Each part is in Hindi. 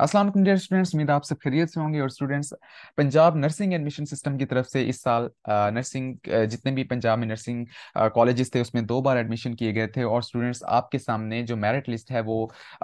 असलम डेयर स्टूडेंट्स उम्मीद आप सब खैरियत से होंगे और students Punjab nursing admission system की तरफ से इस साल नर्सिंग जितने भी पंजाब में नर्सिंग कॉलेजेस थे उसमें दो बार एडमिशन किए गए थे और स्टूडेंट्स आपके सामने जो मेरिट लिस्ट है वो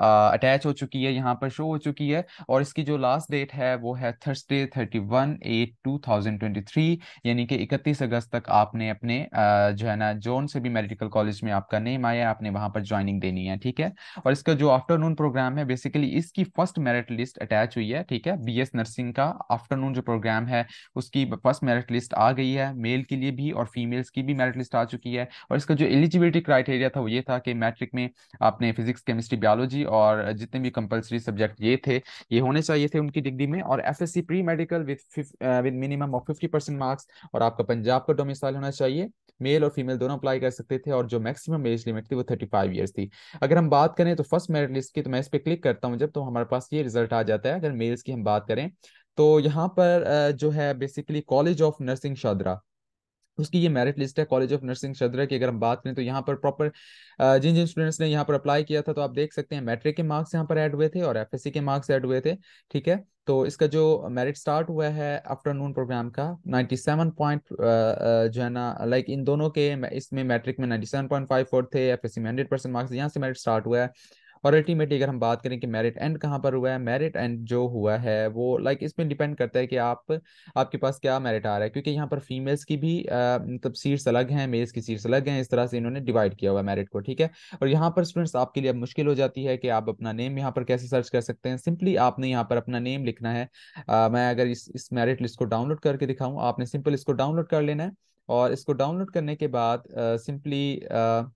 अटैच हो चुकी है यहाँ पर शो हो चुकी है और इसकी जो लास्ट डेट है वो है Thursday thirty one eight two thousand twenty three यानी कि इकतीस अगस्त तक आपने अपने जो है ना जोन से भी मेडिकल कॉलेज में आपका नेम आया आपने वहाँ पर ज्वाइनिंग देनी है ठीक है और इसका जो आफ्टरनून प्रोग्राम है बेसिकली इसकी first merit merit list attach हुई है ठीक है बीएस नर्सिंग का आफ्टरनून जो प्रोग्राम है उसकी फर्स्ट मेरिट लिस्ट आ गई है मेल के लिए भी और फीमेल्स की भी मेरिट लिस्ट आ चुकी है और इसका जो एलिजिबिलिटी क्राइटेरिया था वो ये था कि मैट्रिक में आपने फिजिक्स केमिस्ट्री बायोलॉजी और जितने भी कंपल्सरी सब्जेक्ट ये थे ये होने चाहिए थे उनकी डिग्री में और F pre medical with with minimum of fifty marks और आपका पंजाब का डोमिसाइल होना चाहिए मेल और फीमेल दोनों अप्लाई कर सकते थे और जो मैक्सिमम एज लिमिट थी वो थर्टी फाइव ईयर्स थी अगर हम बात करें तो फर्स्ट मेरिट लिस्ट की तो मैं इस पर क्लिक करता हूँ जब तो हमारे पास ये रिजल्ट आ जाता है अगर मेल्स की हम बात करें तो यहाँ पर जो है basically college of nursing Shahdara उसकी ये मेरिट लिस्ट है कॉलेज ऑफ नर्सिंग शद्रा की अगर हम बात करें तो यहाँ पर प्रॉपर जिन जिन स्टूडेंट्स ने यहाँ पर अप्लाई किया था तो आप देख सकते हैं मैट्रिक के मार्क्स यहाँ पर ऐड हुए थे और एफएससी के मार्क्स ऐड हुए थे ठीक है तो इसका जो मेरिट स्टार्ट हुआ है आफ्टरनून प्रोग्राम का 97 पॉइंट जो है ना लाइक इन दोनों के इसमें मैट्रिक में 97.54 थे एफएससी में 100 परसेंट मार्क्स यहाँ से मेरिट स्टार्ट हुआ है और अल्टीमेटली अगर हम बात करें कि मेरिट एंड कहाँ पर हुआ है मेरिट एंड जो हुआ है वो लाइक like, इसमें डिपेंड करता है कि आप आपके पास क्या मेरिट आ रहा है क्योंकि यहाँ पर फीमेल्स की भी मतलब सीट्स अलग हैं मेल्स की सीट्स अलग हैं इस तरह से इन्होंने डिवाइड किया हुआ है मेरिट को ठीक है और यहाँ पर स्टूडेंट्स आपके लिए अब मुश्किल हो जाती है कि आप अपना नेम यहाँ पर कैसे सर्च कर सकते हैं सिंपली आपने यहाँ पर अपना नेम लिखना है आ, मैं अगर इस इस मेरिट लिस्ट को डाउनलोड करके दिखाऊँ आपने सिंपल इसको डाउनलोड कर लेना है और इसको डाउनलोड करने के बाद सिंपली uh,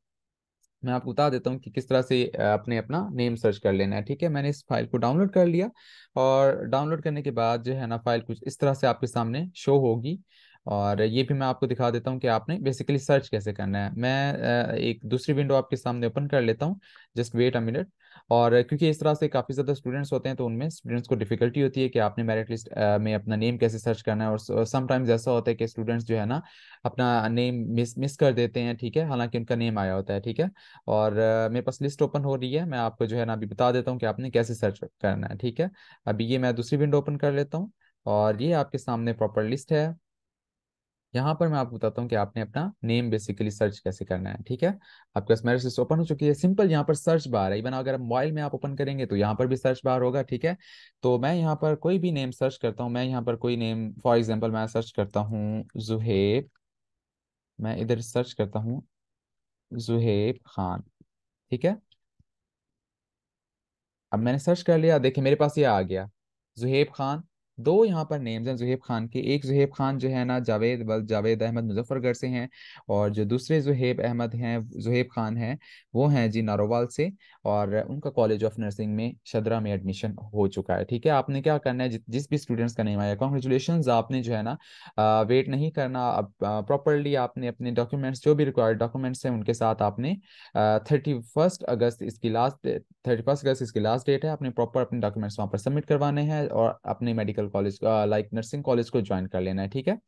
मैं आपको बता देता हूँ कि किस तरह से अपने अपना नेम सर्च कर लेना है ठीक है मैंने इस फाइल को डाउनलोड कर लिया और डाउनलोड करने के बाद जो है ना फाइल कुछ इस तरह से आपके सामने शो होगी और ये भी मैं आपको दिखा देता हूँ कि आपने बेसिकली सर्च कैसे करना है मैं एक दूसरी विंडो आपके सामने ओपन कर लेता हूँ जस्ट वेट अ मिनट और क्योंकि इस तरह से काफ़ी ज़्यादा स्टूडेंट्स होते हैं तो उनमें स्टूडेंट्स को डिफिकल्टी होती है कि आपने मेरिट लिस्ट में अपना नेम कैसे सर्च करना है और समटाइम्स ऐसा होता है कि स्टूडेंट्स जो है ना अपना नेम मिस मिस कर देते हैं ठीक है हालांकि उनका नेम आया होता है ठीक है और मेरे पास लिस्ट ओपन हो रही है मैं आपको जो है ना अभी बता देता हूँ कि आपने कैसे सर्च करना है ठीक है अभी ये मैं दूसरी विंडो ओपन कर लेता हूँ और ये आपके सामने प्रॉपर लिस्ट है यहाँ पर मैं आपको बताता हूँ कि आपने अपना नेम बेसिकली सर्च कैसे करना है ठीक है आपके पास मेरिट ओपन हो चुकी है सिंपल यहाँ पर सर्च बार है इवन अगर मोबाइल में आप ओपन करेंगे तो यहाँ पर भी सर्च बार होगा ठीक है तो मैं यहाँ पर कोई भी नेम सर्च करता हूँ मैं यहाँ पर कोई नेम फॉर एग्जाम्पल मैं सर्च करता हूँ जुहेब मैं इधर सर्च करता हूँ जुहेब खान ठीक है अब मैंने सर्च कर लिया देखिए मेरे पास ये आ गया जुहेब खान दो यहाँ पर नेम्स हैं जुहेब खान के एक जुहेब खान जो है ना जावेद जावेद अहमद मुजफ्फरगढ़ से हैं और जो दूसरे जुहेब अहमद हैं जुहेब खान हैं वो हैं जी नारोवाल से और उनका कॉलेज ऑफ नर्सिंग में शदरा में एडमिशन हो चुका है ठीक है आपने क्या करना है जिस भी स्टूडेंट्स का नेम आया कॉन्ग्रेचुलेशन आपने जो है ना वेट नहीं करना प्रॉपरली आपने अपने डॉक्यूमेंट्स जो भी रिक्वायर्ड डॉक्यूमेंट्स हैं उनके साथ आपने थर्टी फर्स्ट अगस्त इसकी लास्ट थर्टी फर्स्ट अगस्त इसकी लास्ट डेट है आपने प्रॉपर अपने डॉक्यूमेंट्स वहाँ पर सबमिट करवाने हैं और अपने medical college like nursing college को ज्वाइन कर लेना है ठीक है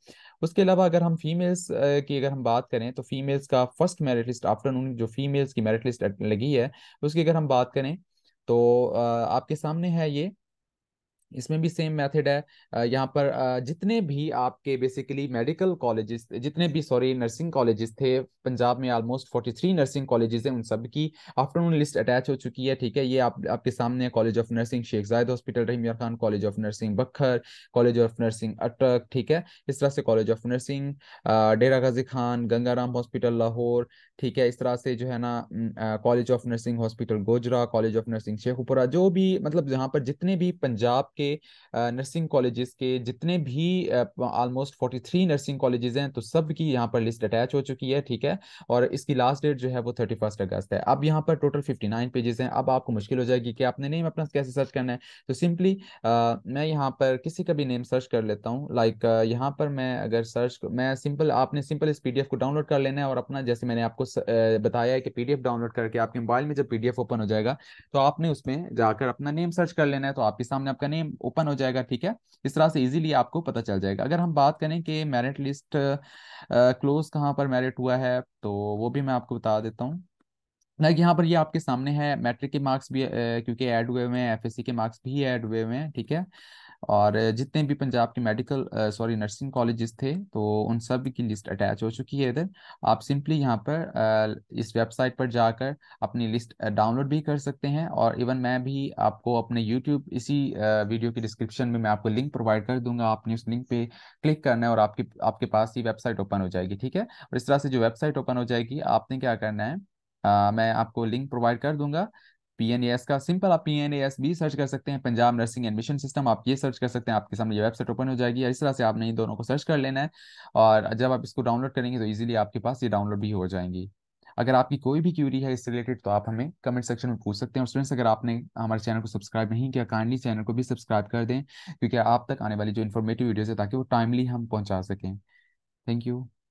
उसके अलावा अगर हम फीमेल्स uh, की अगर हम बात करें तो फीमेल्स का फर्स्ट मेरिट लिस्ट आफ्टरनून जो फीमेल्स की मेरिट लिस्ट लगी है उसकी अगर हम बात करें तो uh, आपके सामने है ये इसमें भी सेम मेथड है यहाँ पर जितने भी आपके बेसिकली मेडिकल कॉलेजेस जितने भी सॉरी नर्सिंग कॉलेजेस थे पंजाब में ऑलमोस्ट 43 नर्सिंग कॉलेजेस हैं उन सब की आफ्टरनून लिस्ट अटैच हो चुकी है ठीक है ये आप आपके सामने college of nursing Sheikh Zayed hospital रही Khan college of nursing Bhakkar college of nursing Attock ठीक है इस तरह से college of nursing Dera Ghazi Khan Gangaram hospital Lahore ठीक है इस तरह से जो है ना college of nursing hospital Gojra college of nursing Sheikhupura जो भी मतलब यहाँ पर जितने भी पंजाब के के नर्सिंग कॉलेजेस के जितने भी almost forty three nursing colleges हैं तो सब की यहाँ पर लिस्ट अटैच हो चुकी है ठीक है और इसकी लास्ट डेट जो है वो थर्टी फर्स्ट अगस्त है अब यहाँ पर टोटल फिफ्टी नाइन पेजेस हैं अब आपको मुश्किल हो जाएगी कि आपने नेम अपना कैसे सर्च करना है तो सिंपली मैं यहाँ पर किसी का भी नेम सर्च कर लेता हूँ लाइक like, यहाँ पर मैं अगर सर्च मैं सिंपल आपने सिंपल इस पी को डाउनलोड कर लेना है और अपना जैसे मैंने आपको बताया है कि पी डाउनलोड करके आपके मोबाइल में जब पी ओपन हो जाएगा तो आपने उसमें जाकर अपना नेम सर्च कर लेना है तो आपके सामने आपका नेम ओपन हो जाएगा ठीक है इस तरह से इजीली आपको पता चल जाएगा अगर हम बात करें कि मेरिट लिस्ट क्लोज कहाँ पर मेरिट हुआ है तो वो भी मैं आपको बता देता हूँ लाइक यहाँ पर ये यह आपके सामने है मैट्रिक के मार्क्स भी क्योंकि ऐड हुए हुए हैं एफएससी के मार्क्स भी ऐड हुए हुए हैं ठीक है और जितने भी पंजाब के मेडिकल सॉरी नर्सिंग कॉलेजेस थे तो उन सब की लिस्ट अटैच हो चुकी है इधर आप सिंपली यहाँ पर इस वेबसाइट पर जाकर अपनी लिस्ट डाउनलोड भी कर सकते हैं और इवन मैं भी आपको अपने यूट्यूब इसी वीडियो के डिस्क्रिप्शन में मैं आपको लिंक प्रोवाइड कर दूंगा आपने उस लिंक पे क्लिक करना है और आपके आपके पास ये वेबसाइट ओपन हो जाएगी ठीक है और इस तरह से जो वेबसाइट ओपन हो जाएगी आपने क्या करना है आ, मैं आपको लिंक प्रोवाइड कर दूंगा पीएनएस e का सिंपल आप पी एन एस भी सर्च कर सकते हैं पंजाब नर्सिंग एडमिशन सिस्टम आप ये सर्च कर सकते हैं आपके सामने ये वेबसाइट ओपन हो जाएगी इस तरह से आपने इन दोनों को सर्च कर लेना है और जब आप इसको डाउनलोड करेंगे तो ईजिली आपके पास ये डाउनलोड भी हो जाएंगी अगर आपकी कोई भी क्यूरी है इससे रिलेटेड तो आप हमें कमेंट सेक्शन में पूछ सकते हैं और स्टूडेंट्स अगर आपने हमारे चैनल को सब्सक्राइब नहीं किया काइंडली चैनल को भी सब्सक्राइब कर दें क्योंकि आप तक आने वाली जो इन्फॉर्मेटिव वीडियोज है ताकि वो टाइमली हम पहुंचा सकें थैंक यू